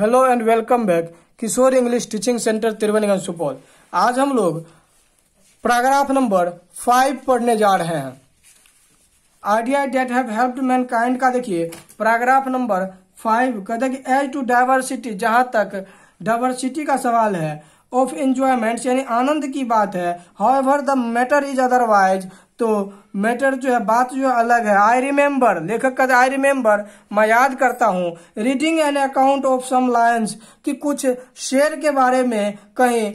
hello and welcome back Kishore English teaching centre Triveniganj Supaul आज हम लोग पैराग्राफ नंबर फाइव पढ़ने जा रहे हैं idea that have helped mankind का देखिए पैराग्राफ नंबर फाइव कहते हैं कि एज टू डाइवर्सिटी जहां तक डाइवर्सिटी का सवाल है ऑफ एंजॉयमेंट यानी आनंद की बात है however the matter is otherwise तो मैटर जो है बात जो है अलग है आई रिमेम्बर लेखक का आई रिमेम्बर मैं याद करता हूँ reading an account of some lines कि कुछ शेर के बारे में कहीं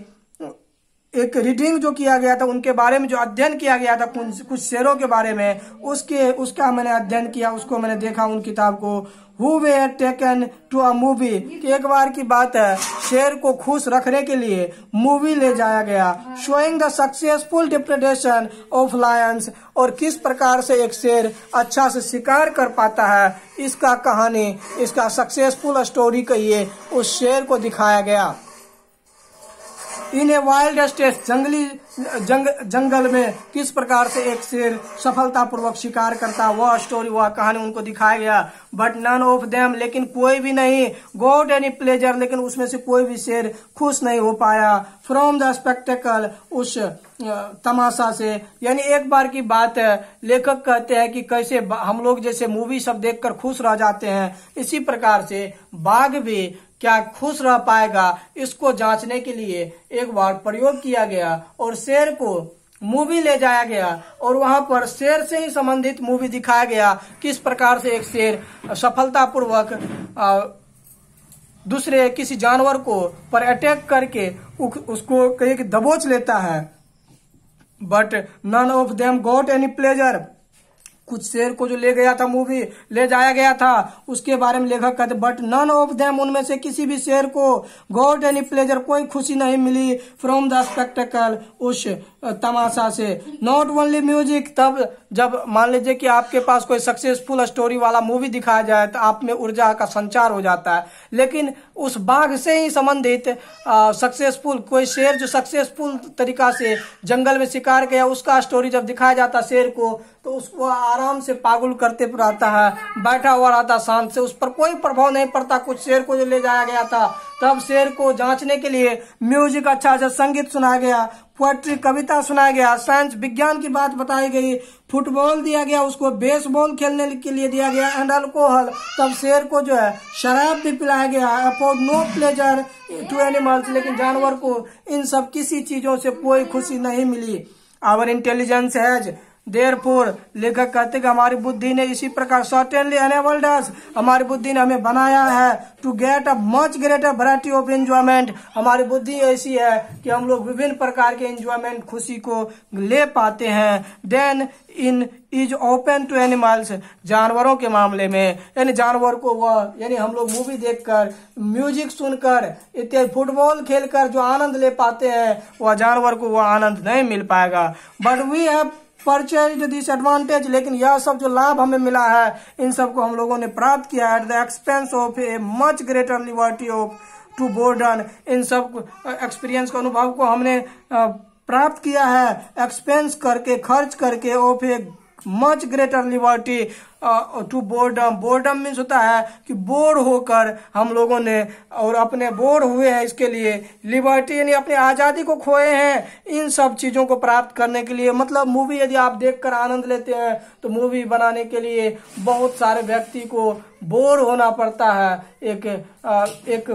एक रीडिंग जो किया गया था उनके बारे में जो अध्ययन किया गया था कुछ शेरों के बारे में उसके उसका मैंने अध्ययन किया उसको मैंने देखा उन किताब को who were taken to a movie एक बार की बात है शेर को खुश रखने के लिए मूवी ले जाया गया showing the successful depredation of lions और किस प्रकार से एक शेर अच्छा से शिकार कर पाता है इसका कहानी इसका सक्सेसफुल स्टोरी कहिए उस शेर को दिखाया गया इन ए वाइल्ड स्टेट जंगली जंग, जंगल में किस प्रकार से एक शेर सफलतापूर्वक शिकार करता वह स्टोरी वह कहानी उनको दिखाया गया बट नन ऑफ देम लेकिन कोई भी नहीं गोड एनी प्लेजर लेकिन उसमें से कोई भी शेर खुश नहीं हो पाया फ्रॉम द स्पेक्टेकल उस तमाशा से यानी एक बार की बात लेखक कहते हैं कि कैसे हम लोग जैसे मूवी सब देखकर खुश रह जाते हैं इसी प्रकार से बाघ भी क्या खुश रह पाएगा इसको जांचने के लिए एक बार प्रयोग किया गया और शेर को मूवी ले जाया गया और वहां पर शेर से ही संबंधित मूवी दिखाया गया किस प्रकार से एक शेर सफलतापूर्वक दूसरे किसी जानवर को पर अटैक करके उसको कहीं दबोच लेता है but none of them got any pleasure कुछ शेर को जो ले गया था मूवी ले जाया गया था उसके बारे में लेखक कहते बट नन ऑफ देम उनमें से किसी भी शेर को गॉड एनी प्लेजर कोई खुशी नहीं मिली फ्रॉम द स्पेक्टेकल उस तमाशा से नॉट ओनली म्यूजिक तब जब मान लीजिए कि आपके पास कोई सक्सेसफुल स्टोरी वाला मूवी दिखाया जाए तो आप में ऊर्जा का संचार हो जाता है लेकिन उस बाघ से ही संबंधित सक्सेसफुल कोई शेर जो सक्सेसफुल तरीका से जंगल में शिकार गया उसका स्टोरी जब दिखाया जाता शेर को तो उसको आराम से पागुल करते रहता है बैठा हुआ रहता शांत से उस पर कोई प्रभाव नहीं पड़ता कुछ शेर को जो ले जाया गया था तब शेर को जांचने के लिए म्यूजिक अच्छा अच्छा संगीत सुनाया गया पोएट्री कविता सुनाया गया साइंस विज्ञान की बात बताई गई फुटबॉल दिया गया उसको बेसबॉल खेलने के लिए दिया गया एंड अल्कोहल तब शेर को जो है शराब भी पिलाया गया afford no pleasure to animals लेकिन जानवर को इन सब किसी चीजों से कोई खुशी नहीं मिली आवर इंटेलिजेंस हैज देरपुर लेखक कहते कि हमारी बुद्धि ने इसी प्रकार सर्टेनली एनेबल्ड अस हमारी बुद्धि ने हमें बनाया है to get a much greater variety of enjoyment हमारी बुद्धि ऐसी है कि हम लोग विभिन्न प्रकार के एंजॉयमेंट खुशी को ले पाते हैं than in is open to animals जानवरों के मामले में यानी जानवर को वह यानी हम लोग मूवी देखकर म्यूजिक सुनकर इत्यादि फुटबॉल खेलकर जो आनंद ले पाते हैं वह जानवर को वह आनंद नहीं मिल पाएगा बट वी हैव परचेज जो डिसएडवांटेज लेकिन यह सब जो लाभ हमें मिला है इन सबको हम लोगों ने प्राप्त किया है at the expense of a much greater liberty of to boredom इन सब एक्सपीरियंस के अनुभव को हमने प्राप्त किया है एक्सपेंस करके खर्च करके of a much greater liberty to boredom boredom means होता है कि बोर होकर हम लोगों ने और अपने बोर हुए हैं इसके लिए लिबर्टी यानी अपनी आज़ादी को खोए हैं इन सब चीज़ों को प्राप्त करने के लिए मतलब मूवी यदि आप देखकर आनंद लेते हैं तो मूवी बनाने के लिए बहुत सारे व्यक्ति को बोर होना पड़ता है एक uh, एक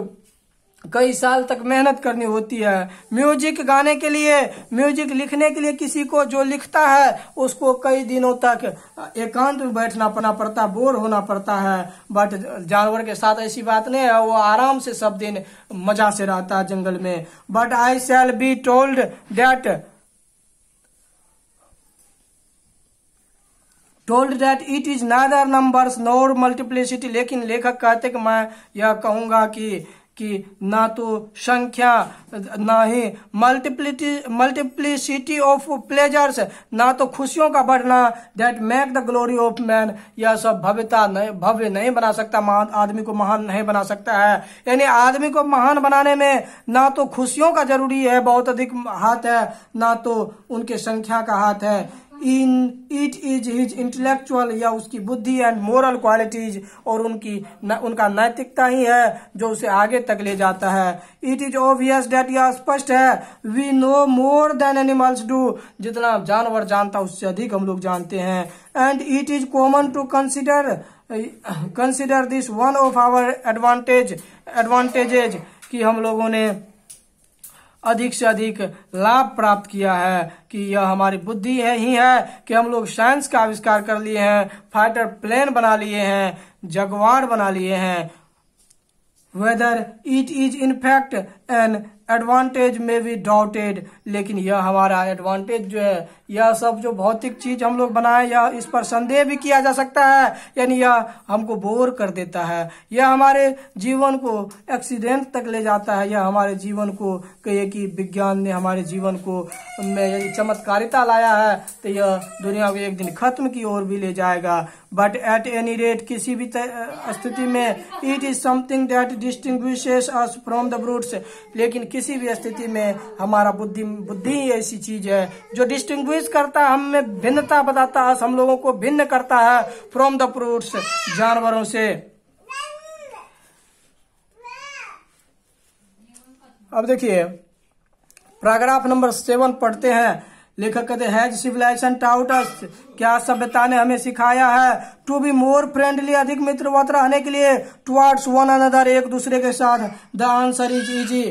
कई साल तक मेहनत करनी होती है म्यूजिक गाने के लिए म्यूजिक लिखने के लिए किसी को जो लिखता है उसको कई दिनों तक एकांत में बैठना पना पड़ता है बोर होना पड़ता है बट जानवर के साथ ऐसी बात नहीं है वो आराम से सब दिन मजा से रहता है जंगल में but I shall be told that told that it is neither numbers nor multiplicity, लेकिन लेखक कहते कि मैं यह कहूंगा कि कि ना तो संख्या ना ही मल्टीप्लिटी मल्टीप्लिसिटी ऑफ प्लेजर्स ना तो खुशियों का बढ़ना that make the glory of man यह सब भव्यता नहीं भव्य नहीं बना सकता महान आदमी को महान नहीं बना सकता है यानी आदमी को महान बनाने में ना तो खुशियों का जरूरी है बहुत अधिक हाथ है ना तो उनके संख्या का हाथ है in it is his intellectual या उसकी बुद्धि एंड मोरल क्वालिटीज और उनकी न, उनका नैतिकता ही है जो उसे आगे तक ले जाता है इट इज ऑबियस डेट यह स्पष्ट है we know more than animals do जितना जानवर जानता उससे अधिक हम लोग जानते हैं and it is common to consider consider this one of our advantage advantages कि हम लोगों ने अधिक से अधिक लाभ प्राप्त किया है कि यह हमारी बुद्धि है ही है कि हम लोग साइंस का आविष्कार कर लिए हैं फाइटर प्लेन बना लिए हैं जगवार बना लिए हैं whether it is in fact an advantage में भी डाउटेड लेकिन यह हमारा एडवांटेज जो है यह सब जो भौतिक चीज हम लोग बनाए यह इस पर संदेह भी किया जा सकता है यानी यह हमको बोर कर देता है यह हमारे जीवन को एक्सीडेंट तक ले जाता है यह हमारे जीवन को कहिए कि विज्ञान ने हमारे जीवन को में चमत्कारिता लाया है तो यह दुनिया को एक दिन खत्म की ओर भी ले जाएगा बट एट एनी रेट किसी भी स्थिति में it is something that distinguish from the brutes लेकिन किसी भी स्थिति में हमारा बुद्धि बुद्धि ऐसी चीज है जो डिस्टिंग कोशिश करता है हमें भिन्नता बताता है हम लोगों को भिन्न करता है फ्रॉम द फ्रूट्स जानवरों से अब देखिए पैराग्राफ नंबर सेवन पढ़ते हैं लेखक कहते हैज सिविलाइजेशन टाउट क्या सभ्यता ने हमें सिखाया है टू बी मोर फ्रेंडली अधिक मित्रवत रहने के लिए टुवर्ड्स वन अनदर एक दूसरे के साथ द आंसर इज इजी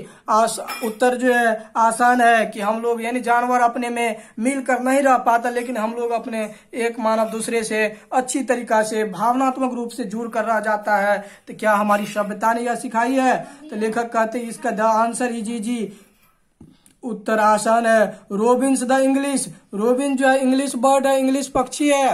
उत्तर जो है आसान है कि हम लोग यानी जानवर अपने में मिलकर नहीं रह पाता लेकिन हम लोग अपने एक मानव दूसरे से अच्छी तरीका से भावनात्मक रूप से जुड़ कर रह जाता है तो क्या हमारी सभ्यता ने यह सिखाई है तो लेखक कहते इसका द आंसर इज इजी उत्तर आसान है रोबिन्स द इंग्लिश रोबिन जो है इंग्लिश बर्ड है इंग्लिश पक्षी है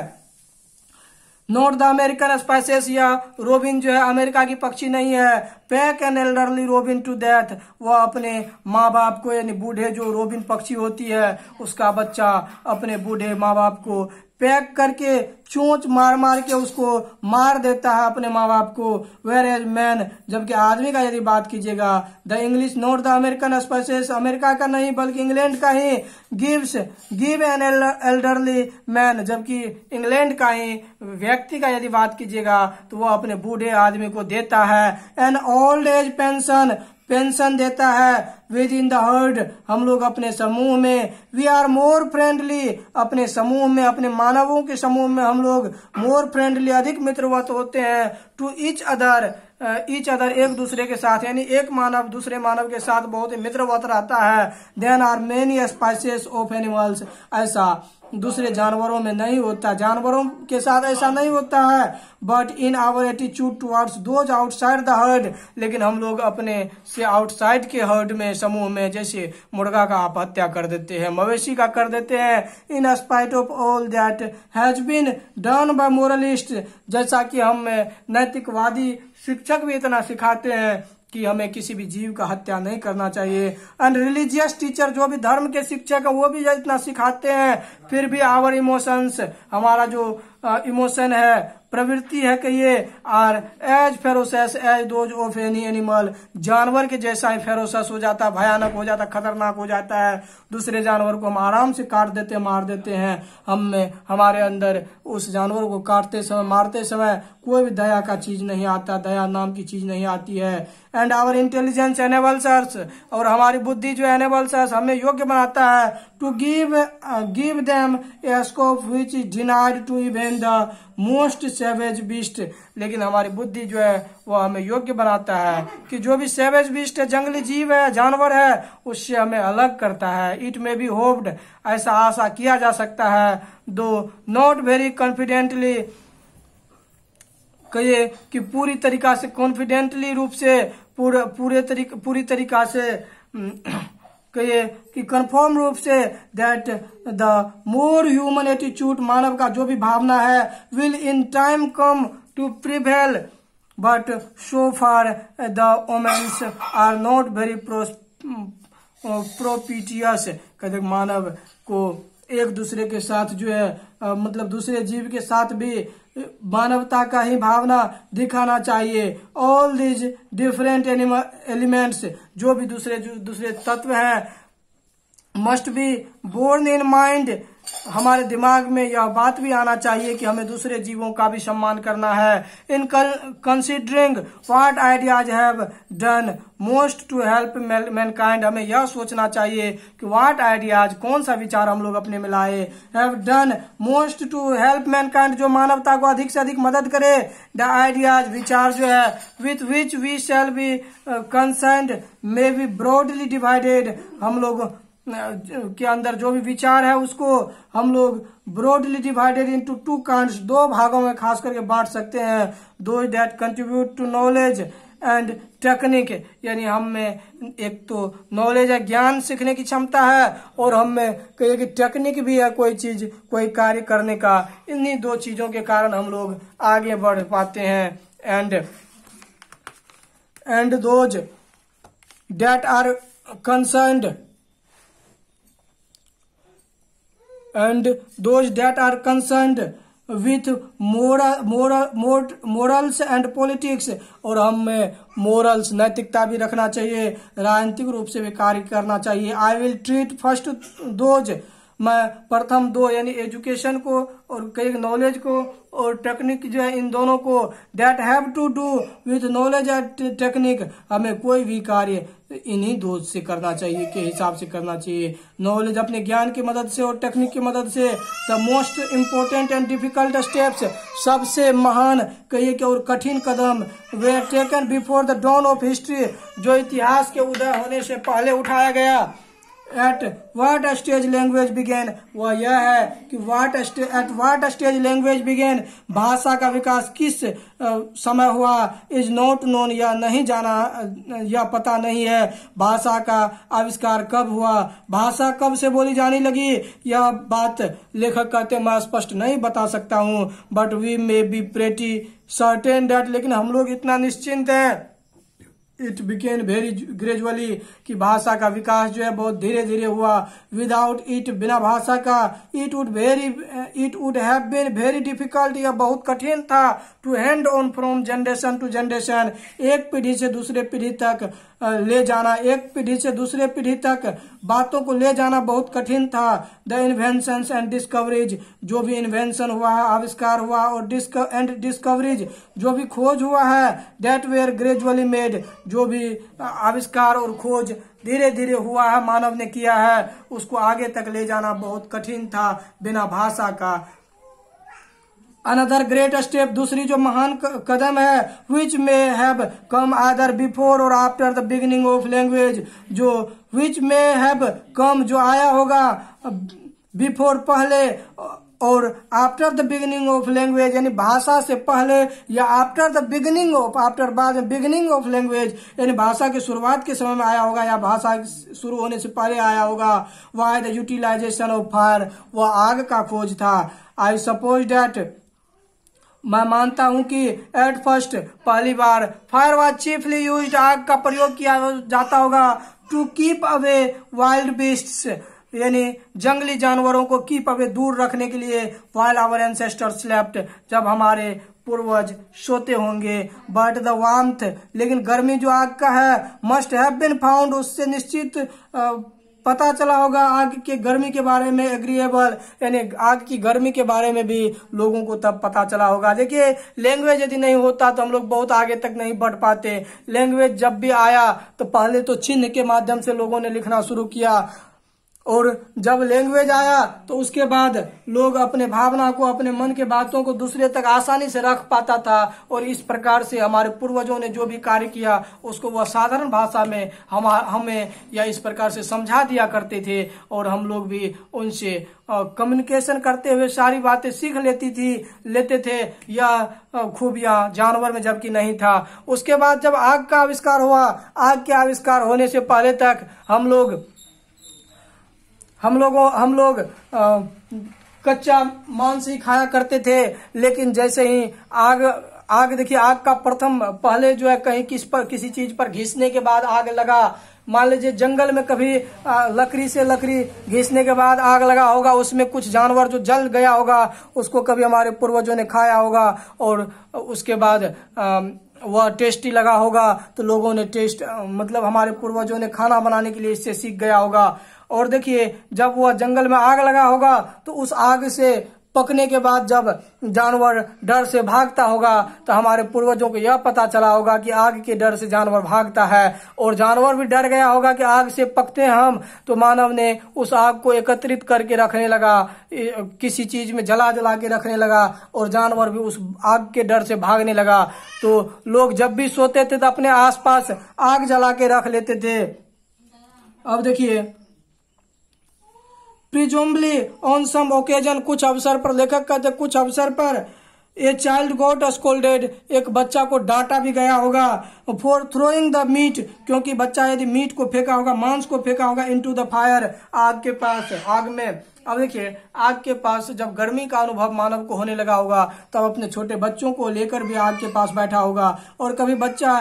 नॉट द अमेरिकन स्पाइसेस या रोबिन जो है अमेरिका की पक्षी नहीं है peck an elderly robin to death वह अपने माँ बाप को यानी बूढ़े जो रोबिन पक्षी होती है उसका बच्चा अपने बूढ़े माँ बाप को पैक करके चोंच मार मार के उसको मार देता है अपने माँ बाप को वेर एज मैन जबकि आदमी का यदि बात कीजिएगा the English not the American species America का नहीं बल्कि इंग्लैंड का ही gives give an elderly man जबकि इंग्लैंड का ही व्यक्ति का यदि बात कीजिएगा तो वो अपने बूढ़े आदमी को देता है an old age pension pension देता है विद इन द हर्ड हम लोग अपने समूह में वी आर मोर फ्रेंडली अपने समूह में अपने मानवों के समूह में हम लोग मोर फ्रेंडली अधिक मित्रवत होते हैं to each other each other एक दूसरे के साथ यानी एक मानव दूसरे मानव के साथ बहुत ही मित्रवत रहता है then are many species of animals ऐसा दूसरे जानवरों में नहीं होता जानवरों के साथ ऐसा नहीं होता है but in our attitude towards those outside the herd लेकिन हम लोग अपने से आउटसाइड के हर्ड में समूह में जैसे मुर्गा का आप हत्या कर देते हैं मवेशी का कर देते हैं in spite of all that has been done by moralist जैसा कि हम नैतिकवादी शिक्षक भी इतना सिखाते हैं कि हमें किसी भी जीव का हत्या नहीं करना चाहिए एंड रिलीजियस टीचर जो भी धर्म के शिक्षक है वो भी इतना सिखाते हैं फिर भी आवर इमोशंस हमारा जो इमोशन है प्रवृत्ति है कि ये are as ferocious as those of any animal जानवर के जैसा ही फेरोसस हो जाता है भयानक हो जाता खतरनाक हो जाता है दूसरे जानवर को हम आराम से काट देते मार देते हैं हम में हमारे अंदर उस जानवर को काटते समय मारते समय कोई भी दया का चीज नहीं आता दया नाम की चीज नहीं आती है एंड आवर इंटेलिजेंस एनेबल्सर्स और हमारी बुद्धि जो एनेबल्स हमें योग्य बनाता है to give give them a scope which is denied to even the most savage beast लेकिन हमारी बुद्धि जो है वो हमें योग्य बनाता है कि जो भी सेवेज बीस्ट है जंगली जीव है जानवर है उससे हमें अलग करता है इट मे भी होप्ड ऐसा आशा किया जा सकता है दो नॉट वेरी कॉन्फिडेंटली कहिए कि पूरी तरीका से कॉन्फिडेंटली रूप से पूरे पूरे तरीक, पूरी तरीका से हम्म, कि कंफर्म रूप से that the more human attitude मानव का जो भी भावना है will in time come to prevail but so far the omens are not very propitious कहते मानव को एक दूसरे के साथ जो है मतलब दूसरे जीव के साथ भी मानवता का ही भावना दिखाना चाहिए ऑल दीज डिफरेंट एलिमेंट्स जो भी दूसरे दूसरे तत्व हैं must be borne in mind हमारे दिमाग में यह बात भी आना चाहिए कि हमें दूसरे जीवों का भी सम्मान करना है in considering what ideas have done most to help kind हमें यह सोचना चाहिए कि व्हाट आइडियाज कौन सा विचार हम लोग अपने मिलाए have done most to help kind जो मानवता को अधिक से अधिक मदद करे द आइडियाज विचार जो है with which we shall be concerned may be broadly divided हम लोग के अंदर जो भी विचार है उसको हम लोग broadly divided into two counts दो भागों में खास करके बांट सकते हैं those that contribute to knowledge and technique यानी हम में एक तो नॉलेज है ज्ञान सीखने की क्षमता है और हम में कहिए कि टेक्निक भी है कोई चीज कोई कार्य करने का इन्हीं दो चीजों के कारण हम लोग आगे बढ़ पाते हैं and and those that are concerned and those that are concerned with moral moral morals and politics और हमें morals नैतिकता भी रखना चाहिए राजनीतिक रूप से भी कार्य करना चाहिए I will treat first those मैं प्रथम दो यानी एजुकेशन को और कई नॉलेज को और टेक्निक जो है इन दोनों को that have to do with knowledge and technique हमें कोई भी कार्य इन्हीं दो से करना चाहिए के हिसाब से करना चाहिए नॉलेज अपने ज्ञान की मदद से और टेक्निक की मदद से the most important and difficult steps सबसे महान कहिए कि और कठिन कदम were taken before the dawn of history जो इतिहास के उदय होने से पहले उठाया गया at what stage language began वह यह है कि what at what stage language began भाषा का विकास किस समय हुआ इज नॉट नोन यह नहीं जाना यह पता नहीं है भाषा का आविष्कार कब हुआ भाषा कब से बोली जाने लगी यह बात लेखक कहते मैं स्पष्ट नहीं बता सकता हूँ but we may be pretty certain that लेकिन हम लोग इतना निश्चिंत है इट बिकेन वेरी ग्रेजुअली कि भाषा का विकास जो है बहुत धीरे धीरे हुआ विदाउट इट बिना भाषा का it would very it would have been very difficult या बहुत कठिन था to hand on from generation to generation एक पीढ़ी से दूसरे पीढ़ी तक ले जाना एक पीढ़ी से दूसरे पीढ़ी तक बातों को ले जाना बहुत कठिन था द इन्वेंशन एंड डिस्कवरीज जो भी इन्वेंशन हुआ है आविष्कार हुआ और डिस्क एंड डिस्कवरीज जो भी खोज हुआ है डेट वेयर ग्रेजुअली मेड जो भी आविष्कार और खोज धीरे धीरे हुआ है मानव ने किया है उसको आगे तक ले जाना बहुत कठिन था बिना भाषा का अनदर ग्रेट स्टेप दूसरी जो महान कदम है विच मे हैव कम आदर बिफोर और after the beginning of language जो विच मे हैव कम जो आया होगा बिफोर पहले और after the beginning of language यानी भाषा से पहले या after the beginning of after बाद में बिगिनिंग ऑफ लैंग्वेज यानी भाषा के शुरुआत के समय में आया होगा या भाषा शुरू होने से पहले आया होगा why the utilization of fire वह आग का खोज था आई सपोज डेट मैं मानता हूं कि एट फर्स्ट पहली बार फायरवाद चीफली यूज आग का प्रयोग किया जाता होगा to keep away wild beast यानी जंगली जानवरों को कीप अवे दूर रखने के लिए वाइल आवर एंसेस्टर स्लेप्ट जब हमारे पूर्वज सोते होंगे बट द वार्म्थ लेकिन गर्मी जो आग का है मस्ट हैव बिन फाउंड उससे निश्चित आ, पता चला होगा आग के गर्मी के बारे में एग्रीएबल यानी आग की गर्मी के बारे में भी लोगों को तब पता चला होगा देखिए लैंग्वेज यदि नहीं होता तो हम लोग बहुत आगे तक नहीं बढ़ पाते लैंग्वेज जब भी आया तो पहले तो चिन्ह के माध्यम से लोगों ने लिखना शुरू किया और जब लैंग्वेज आया तो उसके बाद लोग अपने भावना को अपने मन के बातों को दूसरे तक आसानी से रख पाता था और इस प्रकार से हमारे पूर्वजों ने जो भी कार्य किया उसको वह साधारण भाषा में हम हमें या इस प्रकार से समझा दिया करते थे और हम लोग भी उनसे कम्युनिकेशन करते हुए सारी बातें सीख लेती थी लेते थे खूब खूबियां जानवर में जबकि नहीं था उसके बाद जब आग का आविष्कार हुआ आग के आविष्कार होने से पहले तक हम लोग हम लोगों हम लोग कच्चा मांस ही खाया करते थे लेकिन जैसे ही आग आग देखिए आग का प्रथम पहले जो है कहीं किस पर किसी चीज पर घिसने के बाद आग लगा मान लीजिए जंगल में कभी लकड़ी से लकड़ी घिसने के बाद आग लगा होगा उसमें कुछ जानवर जो जल गया होगा उसको कभी हमारे पूर्वजों ने खाया होगा और उसके बाद आ, वह टेस्टी लगा होगा तो लोगों ने टेस्ट मतलब हमारे पूर्वजों ने खाना बनाने के लिए इससे सीख गया होगा और देखिए जब वह जंगल में आग लगा होगा तो उस आग से पकने के बाद जब जानवर डर से भागता होगा तो हमारे पूर्वजों को यह पता चला होगा कि आग के डर से जानवर भागता है और जानवर भी डर गया होगा कि आग से पकते हैं हम तो मानव ने उस आग को एकत्रित करके रखने लगा किसी चीज में जला जला के रखने लगा और जानवर भी उस आग के डर से भागने लगा तो लोग जब भी सोते थे तो अपने आस आग जला के रख लेते थे अब देखिए प्रिजुम्बली ऑन सम ओकेजन कुछ अवसर पर लेखक कहते कुछ अवसर पर ए चाइल्ड गोट स्कोल्डेड एक बच्चा को डांटा भी गया होगा फॉर थ्रोइंग द मीट क्योंकि बच्चा यदि मीट को फेंका होगा मांस को फेंका होगा इनटू द फायर आग के पास आग में अब देखिए आग के पास जब गर्मी का अनुभव मानव को होने लगा होगा तब अपने छोटे बच्चों को लेकर भी आग के पास बैठा होगा और कभी बच्चा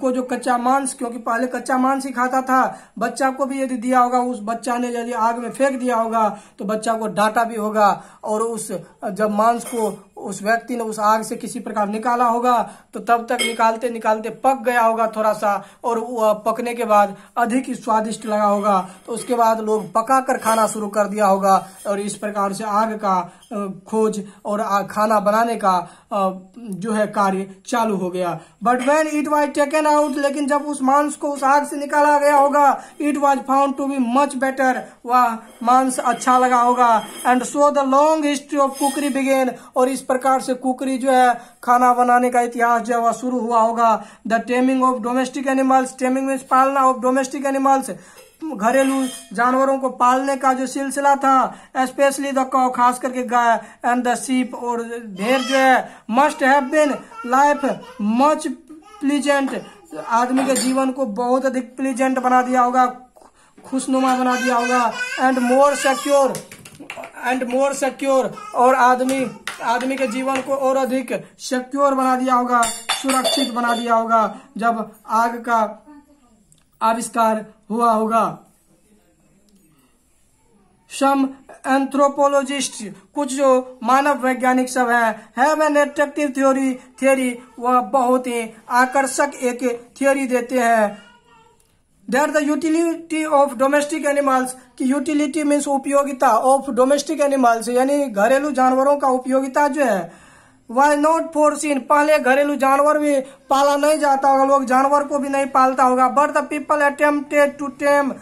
को जो कच्चा मांस क्योंकि पहले कच्चा मांस ही खाता था बच्चा को भी यदि दिया होगा उस बच्चा ने यदि आग में फेंक दिया होगा तो बच्चा को डांटा भी होगा और उस जब मांस को उस व्यक्ति ने उस आग से किसी प्रकार निकाला होगा तो तब तक निकालते निकालते पक गया होगा थोड़ा सा और पकने के बाद अधिक ही स्वादिष्ट लगा होगा तो उसके बाद लोग पका कर खाना शुरू कर दिया होगा और इस प्रकार से आग का खोज और खाना बनाने का जो है कार्य चालू हो गया but when it was taken out लेकिन जब उस मांस को उस आग से निकाला गया होगा it was found to be much better वह मांस अच्छा लगा होगा and so the long history of cookery began और इस प्रकार से कुकरी जो है खाना बनाने का इतिहास जो है शुरू हुआ होगा the taming of domestic animals taming mean पालना ऑफ डोमेस्टिक एनिमल्स घरेलू जानवरों को पालने का जो सिलसिला था स्पेशली द कॉ खास करके गाय एंड द सीप और ढेर जो है must have been life much pleasant आदमी के जीवन को बहुत अधिक प्लीजेंट बना दिया होगा खुशनुमा बना दिया होगा and more secure and more secure और आदमी आदमी के जीवन को और अधिक सिक्योर बना दिया होगा सुरक्षित बना दिया होगा जब आग का आविष्कार हुआ होगा सम एंथ्रोपोलॉजिस्ट कुछ जो मानव वैज्ञानिक सब है है एन एट्रेक्टिव थ्योरी थ्योरी वह बहुत ही आकर्षक एक थ्योरी देते हैं there the utility of domestic animals की यूटिलिटी मीन्स उपयोगिता ऑफ डोमेस्टिक एनिमल्स यानी घरेलू जानवरों का उपयोगिता जो है वाई नॉट फोर सीन पहले घरेलू जानवर भी पाला नहीं जाता होगा लोग जानवर को भी नहीं पालता होगा but the people attempted to tame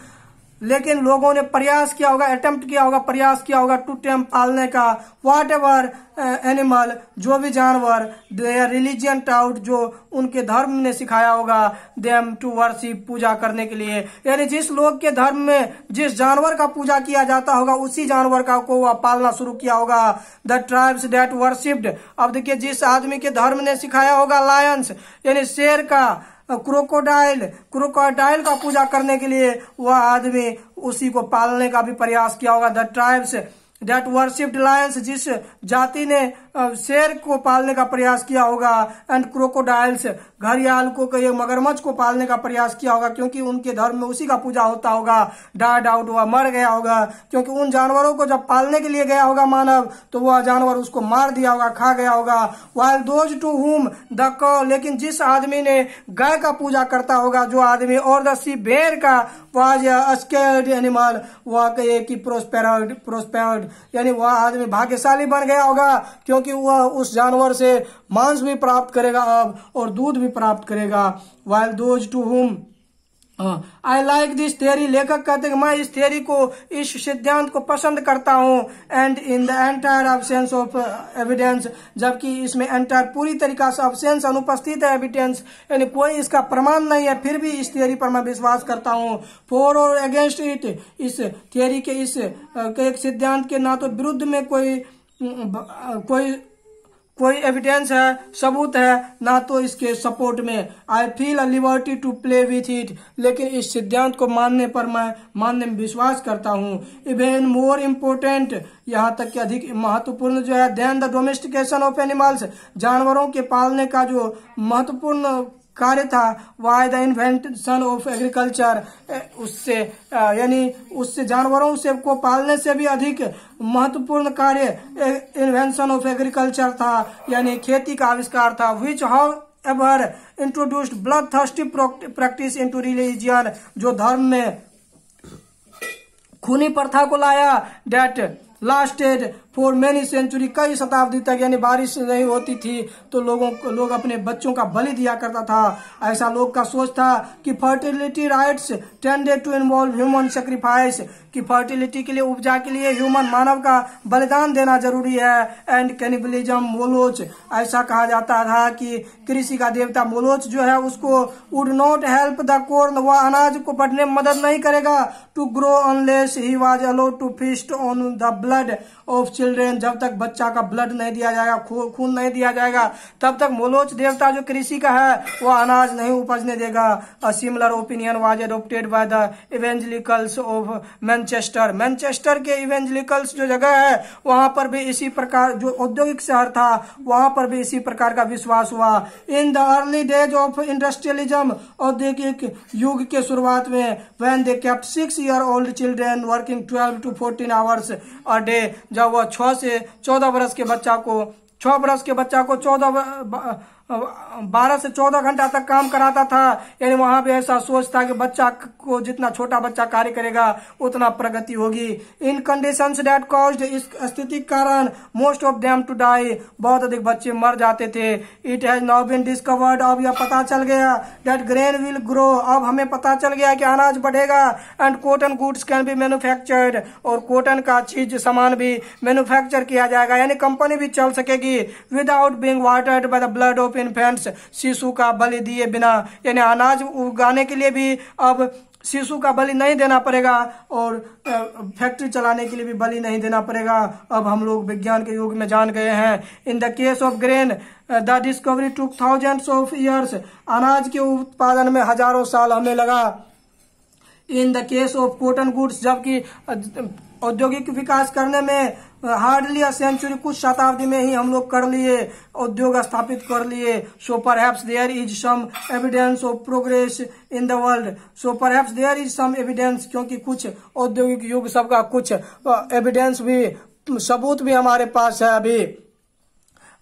लेकिन लोगों ने प्रयास किया होगा अटेम्प्ट किया होगा प्रयास किया होगा टू टेम पालने का वॉट एवर एनिमल जो भी जानवर आर रिलीजियन टाउट जो उनके धर्म ने सिखाया होगा देम टू वर्शिप पूजा करने के लिए यानी जिस लोग के धर्म में जिस जानवर का पूजा किया जाता होगा उसी जानवर का को वह पालना शुरू किया होगा द ट्राइब्स डेट वर्शिप्ड अब देखिए जिस आदमी के धर्म ने सिखाया होगा लायंस यानी शेर का क्रोकोडाइल क्रोकोडाइल का पूजा करने के लिए वह आदमी उसी को पालने का भी प्रयास किया होगा the tribes that worshipped lions जिस जाति ने शेर को पालने का प्रयास किया होगा एंड क्रोकोडाइल्स घरियाल को कहिए मगरमच्छ को पालने का प्रयास किया होगा क्योंकि उनके धर्म में उसी का पूजा होता होगा डाइड आउट हुआ मर गया होगा क्योंकि उन जानवरों को जब पालने के लिए गया होगा मानव तो वह जानवर उसको मार दिया होगा खा गया होगा while those to whom the लेकिन जिस आदमी ने गाय का पूजा करता होगा जो आदमी और द सी भेड़ का वाज एनिमल वह कहिए कि प्रोस्पेर प्रोस्पेर्ड यानी वह आदमी भाग्यशाली बन गया होगा क्योंकि वह उस जानवर से मांस भी प्राप्त करेगा अब और दूध भी प्राप्त करेगा वाइल दोज टू हुम आई लाइक दिस थियोरी लेखक कहते हैं मैं इस थियोरी को इस सिद्धांत को पसंद करता हूँ and in the entire absence of evidence जबकि इसमें एंटायर पूरी तरीका से अबसेंस अनुपस्थित है एविडेंस यानी कोई इसका प्रमाण नहीं है फिर भी इस थियोरी पर मैं विश्वास करता हूँ फोर और अगेंस्ट इट इस थियोरी के इस uh, के सिद्धांत के ना तो विरुद्ध में कोई uh, uh, कोई कोई एविडेंस है सबूत है ना तो इसके सपोर्ट में I feel a liberty to play with it लेकिन इस सिद्धांत को मानने पर मैं मानने में विश्वास करता हूँ इवेन मोर इम्पोर्टेंट यहाँ तक कि अधिक महत्वपूर्ण जो है then the domestication of animals जानवरों के पालने का जो महत्वपूर्ण कार्य था was the invention of agriculture उससे यानी उससे जानवरों से को पालने से भी अधिक महत्वपूर्ण कार्य इन्वेंशन ऑफ एग्रीकल्चर था यानी खेती का आविष्कार था which however introduced bloodthirsty practice into religion जो धर्म में खूनी प्रथा को लाया that lasted for many century कई शताब्दी तक यानी बारिश नहीं होती थी तो लोगों को लोग अपने बच्चों का बलि दिया करता था ऐसा लोग का सोच था कि fertility rites tended to involve human sacrifice कि फर्टिलिटी के लिए उपजा के लिए ह्यूमन मानव का बलिदान देना जरूरी है एंड कैनिबलिज्म मोलोच ऐसा कहा जाता था कि कृषि का देवता मोलोच जो है उसको would not help the corn वह अनाज को बढ़ने में मदद नहीं करेगा to grow unless he was allowed to feast on the blood of children जब तक बच्चा का ब्लड नहीं दिया जाएगा खून नहीं दिया जाएगा तब तक मोलोच देवता जो कृषि का है वो अनाज नहीं उपजने देगा a similar opinion was adopted by the evangelicals of Manchester Manchester के इवेंजलिकल्स जो जगह है वहां पर भी इसी प्रकार जो औद्योगिक शहर था वहां पर भी इसी प्रकार का विश्वास हुआ in the early days of industrialism औद्योगिक युग के शुरुआत में when they kept six year old children working twelve to fourteen hours a day जब वह छह से चौदह वर्ष के बच्चा को छह बरस के बच्चा को चौदह बारह से चौदह घंटा तक काम कराता था यानी वहां पे ऐसा सोच था कि बच्चा को जितना छोटा बच्चा कार्य करेगा उतना प्रगति होगी इन कंडीशन डेट कॉज इस स्थिति के कारण most of them to die बहुत अधिक बच्चे मर जाते थे it has now been discovered अब यह पता चल गया डेट ग्रेन विल ग्रो अब हमें पता चल गया कि अनाज बढ़ेगा and cotton goods can be manufactured और कॉटन का चीज सामान भी मैन्युफैक्चर किया जाएगा यानी कंपनी भी चल सकेगी without being watered by the blood of infants शिशु का बलि दिए बिना यानी अनाज उगाने के लिए भी अब शिशु का बलि नहीं देना पड़ेगा और फैक्ट्री चलाने के लिए भी बलि नहीं देना पड़ेगा अब हम लोग विज्ञान के युग में जान गए हैं in the case of grain the discovery took thousands of years अनाज के उत्पादन में हजारों साल हमें लगा in the case of cotton goods जबकि औद्योगिक विकास करने में हार्डली अ सेंचुरी कुछ शताब्दी में ही हम लोग कर लिए उद्योग स्थापित कर लिए so perhaps there is some evidence of progress in the world so perhaps there is some evidence क्योंकि कुछ औद्योगिक युग सबका कुछ एविडेंस भी सबूत भी हमारे पास है अभी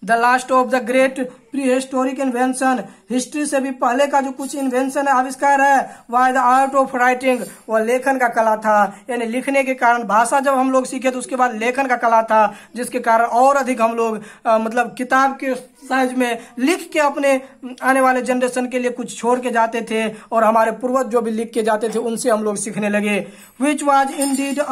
the last of the great prehistoric invention history से भी पहले का जो कुछ इन्वेंशन है आविष्कार है वह द आर्ट ऑफ राइटिंग वह लेखन का कला था यानी लिखने के कारण भाषा जब हम लोग सीखे तो उसके बाद लेखन का कला था जिसके कारण और अधिक हम लोग आ, मतलब किताब के साइज में लिख के अपने आने वाले जनरेशन के लिए कुछ छोड़ के जाते थे और हमारे पूर्वज जो भी लिख के जाते थे उनसे हम लोग सीखने लगे which was indeed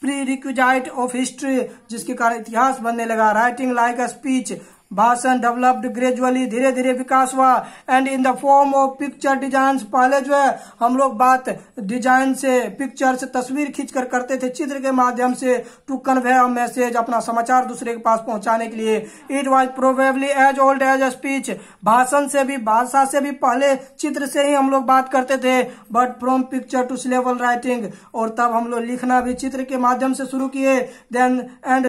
prerequisite of history जिसके कारण इतिहास बनने लगा राइटिंग लाइक अ स्पीच भाषण डेवलप्ड ग्रेजुअली धीरे धीरे विकास हुआ and in the form of picture design पहले जो है हम लोग बात डिजाइन से पिक्चर से तस्वीर खींच कर करते थे चित्र के माध्यम से टू कन्वे अ मैसेज अपना समाचार दूसरे के पास पहुंचाने के लिए it was probably as old as speech भाषण से भी भाषा से भी पहले चित्र से ही हम लोग बात करते थे but from picture to syllable writing और तब हम लोग लिखना भी चित्र के माध्यम से शुरू किए देन एंड